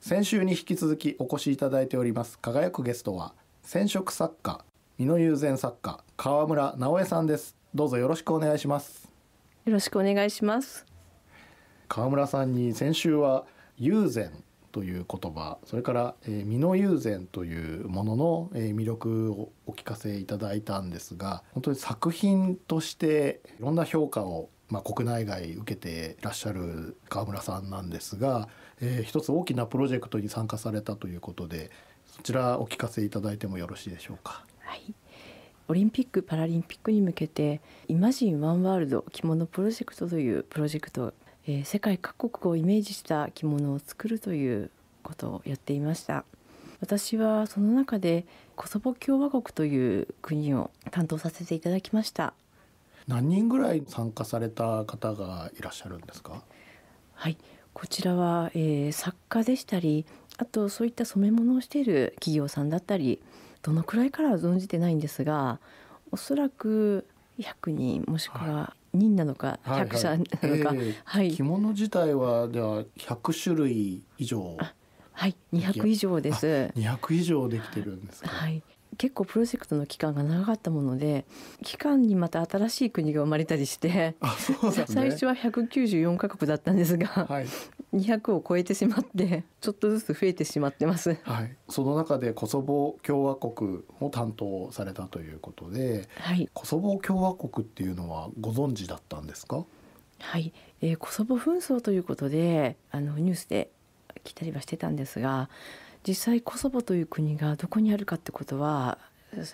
先週に引き続きお越しいただいております輝くゲストは染色作家美濃友禅作家川村直江さんですどうぞよろしくお願いしますよろしくお願いします川村さんに先週は友禅という言葉それから、え美濃友禅というものの、え魅力をお聞かせいただいたんですが本当に作品としていろんな評価を、まあ、国内外受けていらっしゃる川村さんなんですがえー、一つ大きなプロジェクトに参加されたということでそちらお聞かせいただいてもよろしいでしょうか。はいオリンピック・パラリンピックに向けて「イマジン・ワン・ワールド着物プロジェクト」というプロジェクト、えー、世界各国をイメージした着物を作るということをやっていました私はその中でコソボ共和国という国を担当させていただきました何人ぐらい参加された方がいらっしゃるんですかはいこちらは、えー、作家でしたりあとそういった染め物をしている企業さんだったりどのくらいからは存じてないんですがおそらく100人もしくは人なのか、は100社なのか、はい着物自体はでは100種類以上はい200以上です200以上できてるんですはい結構プロジェクトの期間が長かったもので期間にまた新しい国が生まれたりして、ね、最初は194カ国だったんですが、はい、200を超えてしまって ちょっとずつ増えてしまってます、はい、その中でコソボ共和国も担当されたということで、はい、コソボ共和国っていうのはご存知だったんですかはい、えー、コソボ紛争ということであのニュースで来たりはしてたんですが実際コソボという国がどこにあるかってことは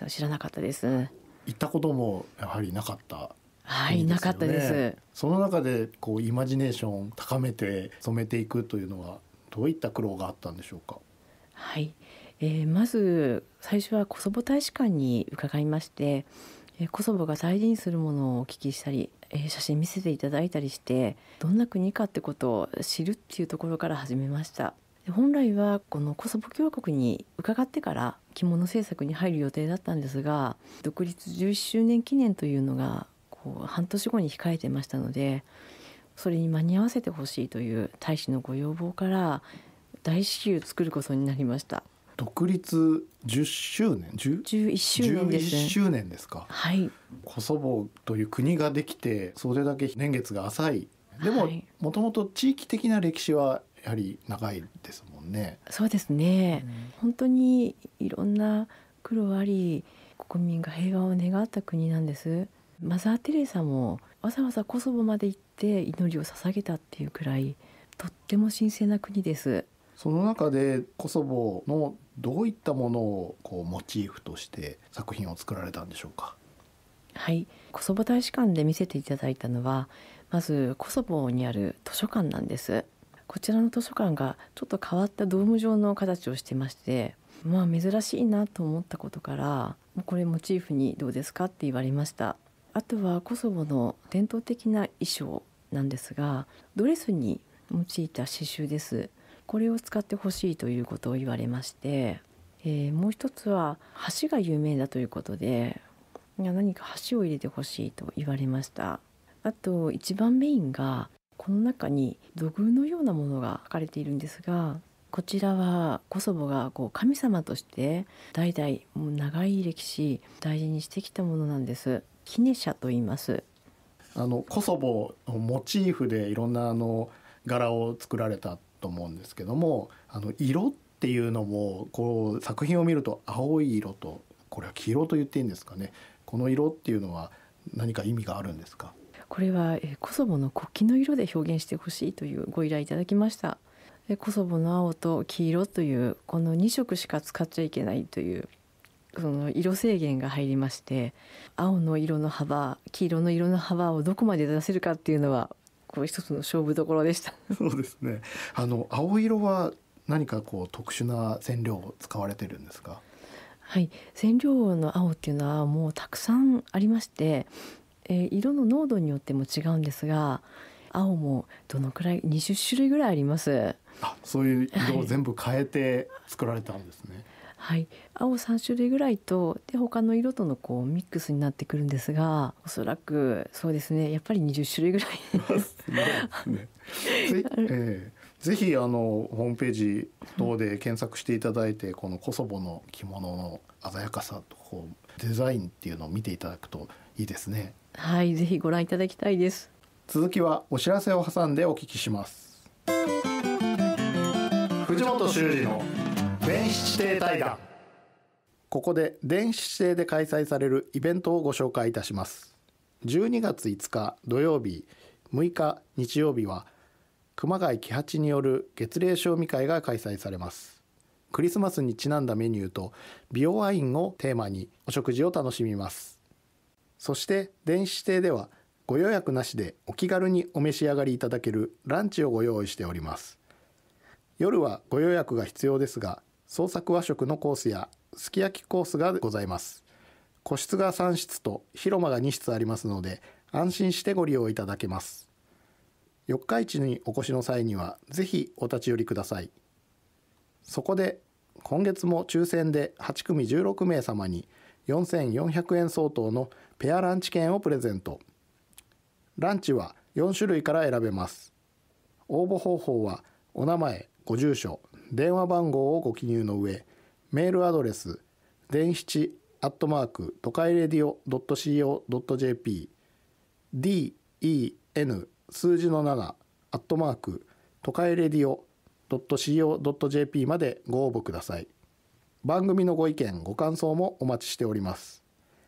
知らなかったです行ったこともやはりなかったはい、なかったですその中でこうイマジネーションを高めて染めていくというのはどういった苦労があったんでしょうかはい、えー、まず最初はコソボ大使館に伺いまして、えー、コソボが大事にするものをお聞きしたり、えー、写真見せていただいたりしてどんな国かってことを知るっていうところから始めました本来はこのコソボ共和国に伺ってから着物制作に入る予定だったんですが独立11周年記念というのがこう半年後に控えてましたのでそれに間に合わせてほしいという大使のご要望から大至急作ることになりました。独立10周年11周年です、ね、周年ですか、はい、コソボという国ができてそれだけ年月が浅いでももともと地域的な歴史はやはり長いですもんね。そうですね、うん、本当にいろんな苦労あり国民が平和を願った国なんですマザー・テレサもわざわざコソボまで行って祈りを捧げたっていうくらいとっても神聖な国ですその中でコソボのどういったものをこうモチーフとして作品を作られたんでしょうかはいコソボ大使館で見せていただいたのはまずコソボにある図書館なんですこちらの図書館がちょっと変わったドーム状の形をしてましてまあ珍しいなと思ったことからもうこれモチーフにどうですかって言われましたあとはコソボの伝統的な衣装なんですがドレスに用いた刺繍ですこれを使ってほしいということを言われまして、えー、もう一つは橋が有名だということで何か橋を入れてほしいと言われましたあと一番メインがこの中に土偶のようなものが書かれているんですがこちらはコソボがこう神様として代々もう長い歴史大事にしてきたものなんですキネシャと言いますあのコソボをモチーフでいろんなあの柄を作られたと思うんですけどもあの色っていうのもこう作品を見ると青い色とこれは黄色と言っていいんですかねこの色っていうのは何か意味があるんですかこれはコソボの国旗の色で表現してほしいというご依頼いただきましたコソボの青と黄色というこの2色しか使っちゃいけないというその色制限が入りまして青の色の幅黄色の色の幅をどこまで出せるかっていうのはこう一つの勝負どころでした。そうですねあの青色は何かこう特殊な染料を使われてるんですかはい染料の青っていうのはもうたくさんありまして、えー、色の濃度によっても違うんですが青もどのくらい20種類ぐらいあります。あそういう色を全部変えて作られたんですね。はい、青3種類ぐらいとで他の色とのこうミックスになってくるんですがおそらくそうですねやっぱり20種類ぐらい です。ね、ぜ えー、ひあのホームページ等で検索していただいて、うん、このコソボの着物の鮮やかさとこうデザインっていうのを見ていただくといいですね。はい、ぜひご覧いただきたいです。続きはお知らせを挟んでお聞きします。藤本修司の電子指定対談ここで電子指定で開催されるイベントをご紹介いたします12月5日土曜日6日日曜日は熊谷喜八による月齢賞味会が開催されますクリスマスにちなんだメニューと美容ワインをテーマにお食事を楽しみますそして電子指定ではご予約なしでお気軽にお召し上がりいただけるランチをご用意しております夜はご予約が必要ですが創作和食のコースやすき焼きコースがございます個室が3室と広間が2室ありますので安心してご利用いただけます四日市にお越しの際にはぜひお立ち寄りくださいそこで今月も抽選で8組16名様に4400円相当のペアランチ券をプレゼントランチは4種類から選べます応募方法はお名前ご住所電話番号をご記入の上メールアドレス電七アットマーク都会レディオ .co.jp den 数字の7アットマーク都会レディオ .co.jp までご応募ください番組のご意見ご感想もお待ちしております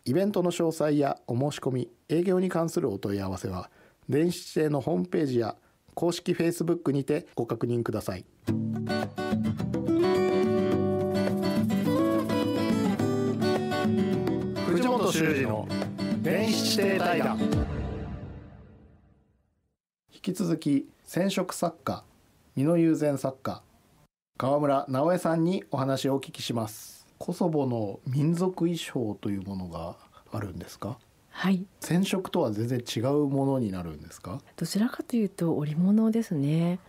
イベントの詳細やお申し込み営業に関するお問い合わせは電子製のホームページや「公式 Facebook にてご確認ください。藤本修二の電子指定対談引き続き染色作家美濃友禅作家川村直江さんにお話をお聞きしますコソボの民族衣装というものがあるんですかはい、染色とは全然違うものになるんですかどちらかというと織物ですね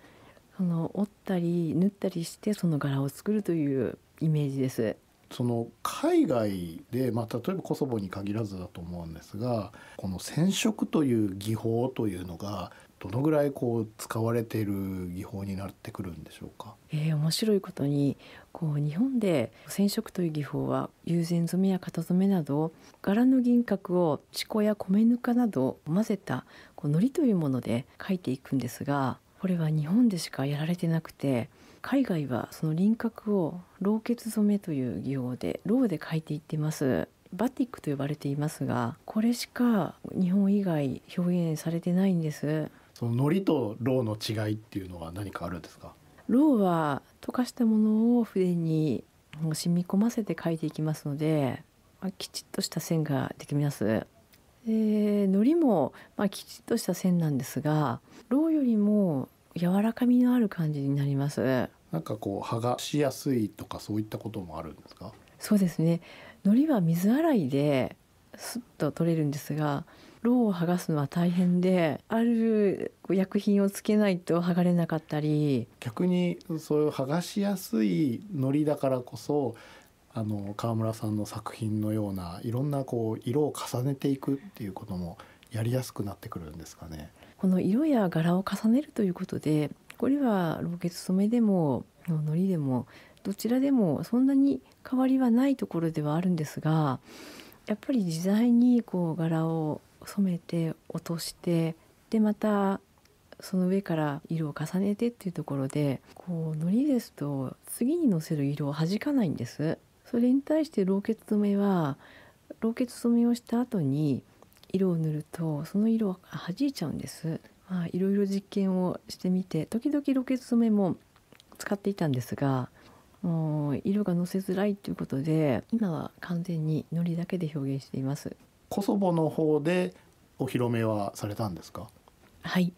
その織ったり縫ったりしてその柄を作るというイメージですその海外で、まあ、例えばコソボに限らずだと思うんですがこの染色という技法というのがどのぐらいこう使われている技法になってくるんでしょうか。えー、面白いことにこう日本で染色という技法は友禅染めや型染めなど柄の銀閣をチコや米ぬかなど混ぜたこう糊というもので描いていくんですがこれは日本でしかやられてなくて海外はその輪郭を老血染めという技法でローで描いていってます。バティックと呼ばれていますがこれしか日本以外表現されてないんですそのりとろうの違いっていうのは何かあるんですかろうは溶かしたものを筆に染み込ませて描いていきますので、まきちっとした線ができますで糊も、まあ、きちっとした線なんですがろうよりも柔らかみのある感じになりますなんかこう剥がしやすいとかそういったこともあるんですかそうですねのりは水洗いですっと取れるんですがローを剥がすのは大変である薬品をつけないと剥がれなかったり逆にそういう剥がしやすいのりだからこそあの川村さんの作品のようないろんなこう色を重ねていくっていうこともやりやすくなってくるんですかね。この色や柄を重ねるということでこれはロケツ染めでものりでもどちらでもそんなに変わりはないところではあるんですがやっぱり自在にこう柄を染めて落としてでまたその上から色を重ねてっていうところでこう糊ですと次にのせる色を弾かないんですそれに対してろうけつ染めはろうけつ染めをした後に色を塗るとその色は弾いちゃうんです、まあ、いろいろ実験をしてみて時々ろうけつ染めも使っていたんですが色がのせづらいということで今は完全に糊だけで表現していますコソボの方でお披露目はされたんですかはい、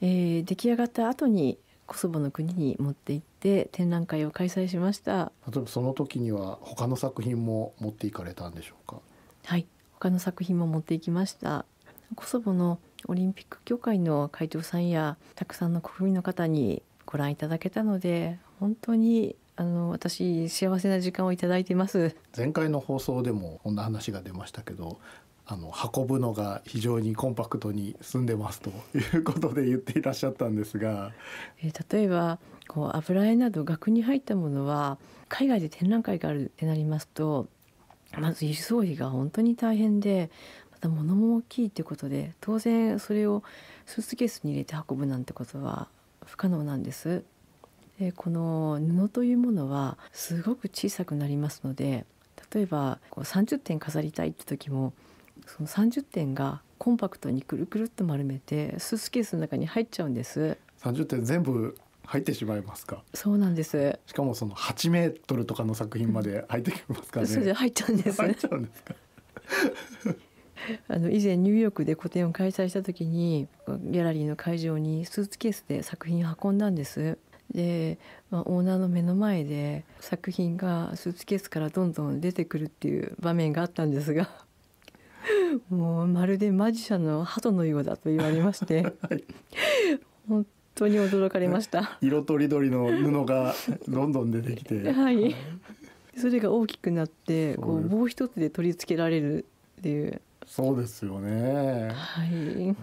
えー、出来上がった後にコソボの国に持って行って展覧会を開催しました例えばその時には他の作品も持っていかれたんでしょうかはい他の作品も持っていきましたコソボのオリンピック協会の会長さんやたくさんの国民の方にご覧いただけたので本当にあの私幸せな時間をいただいてます前回の放送でもこんな話が出ましたけどあの運ぶのが非常にコンパクトに済んでますということで言っていらっしゃったんですが、えー、例えばこう油絵など額に入ったものは海外で展覧会があるってなりますとまず輸送費が本当に大変でまた物も大きいってことで当然それをスーツケースに入れて運ぶなんてことは不可能なんです。でこの布というものはすごく小さくなりますので例えばこう30点飾りたいって時もその30点がコンパクトにくるくるっと丸めてスーツケースの中に入っちゃうんです。30点全部入ってしまいますか。そうなんです。しかもその8メートルとかの作品まで入ってきますからね。それで入っちゃうんです、入っちゃうんですか。あの以前ニューヨークで個展を開催した時にギャラリーの会場にスーツケースで作品を運んだんです。で、まあ、オーナーの目の前で作品がスーツケースからどんどん出てくるっていう場面があったんですが もうまるでマジシャンの鳩のようだと言われましてはい、本当に驚かれました色とりどりの布がどんどん出てきて、はい、それが大きくなってこう棒一つで取り付けられるっていうそうですよねはい、うん、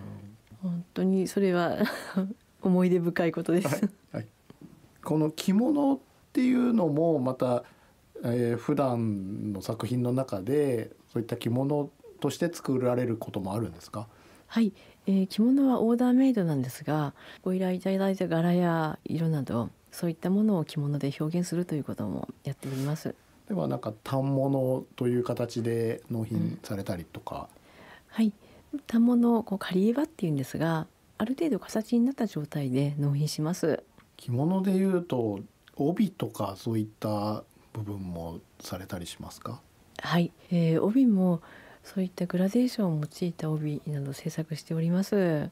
本当にそれは 思い出深いことです、はい、はいこの着物っていうのもまた、えー、普段の作品の中でそういった着物として作られることもあるんですかはい、えー、着物はオーダーメイドなんですがご依頼いただいた柄や色などそういったものを着物で表現するということもやっております。ではなんか反物という形で納品されたりとか、うん、はい反物をこう仮絵場っていうんですがある程度形になった状態で納品します。着物でいうと帯とかそういった部分もされたりしますかはい、えー、帯もそういったグラデーションを用いた帯など制作しております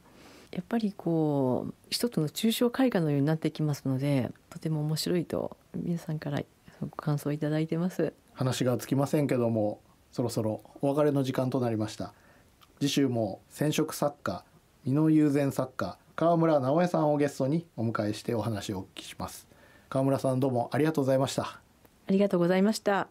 やっぱりこう一つの抽象絵画のようになってきますのでとても面白いと皆さんからご感想をいただいてます話がつきませんけどもそろそろお別れの時間となりました次週も染色作家美濃友禅作家川村直江さんをゲストにお迎えしてお話をお聞きします川村さんどうもありがとうございましたありがとうございました